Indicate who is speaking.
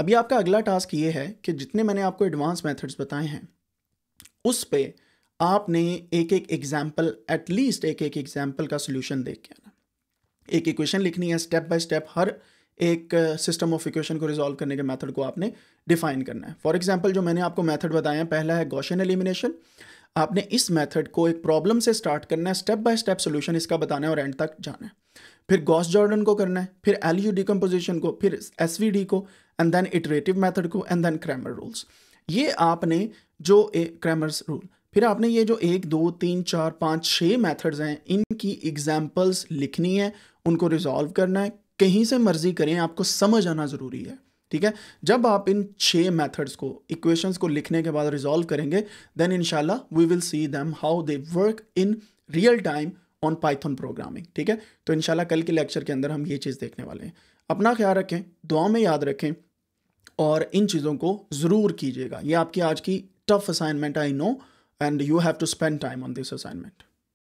Speaker 1: अभी आपका अगला टास्क ये है कि जितने मैंने आपको एडवांस मेथड्स बताए हैं उस पर आपने एक एक एग्जाम्पल एटलीस्ट एक एक एग्जाम्पल का सोल्यूशन देख के आना एक इक्वेशन लिखनी है स्टेप बाय स्टेप हर एक सिस्टम ऑफ इक्वेशन को रिजॉल्व करने के मेथड को आपने डिफाइन करना है फॉर एग्जाम्पल जो मैंने आपको मैथड बताया है पहला है गॉशन एलिमिनेशन आपने इस मेथड को एक प्रॉब्लम से स्टार्ट करना है स्टेप बाय स्टेप सोल्यूशन इसका बताना है और एंड तक जाना है फिर गॉस जॉर्डन को करना है फिर एल यू डिकम्पोजिशन को फिर एस वी डी को एंड देन इटरेटिव मैथड को एंड देन क्रैमर रूल्स ये आपने जो क्रैमर्स रूल फिर आपने ये जो एक दो तीन चार पाँच छः मैथड्स हैं इनकी एग्जाम्पल्स लिखनी है उनको रिजॉल्व करना है कहीं से मर्जी करें आपको समझ आना ज़रूरी है ठीक है जब आप इन छः मैथड्स को इक्वेशंस को लिखने के बाद रिजॉल्व करेंगे then in we will see them how they work in real time on Python programming ठीक है तो इनशाला कल के लेक्चर के अंदर हम ये चीज़ देखने वाले हैं अपना ख्याल रखें दुआ में याद रखें और इन चीज़ों को ज़रूर कीजिएगा ये आपकी आज की tough assignment I know and you have to spend time on this assignment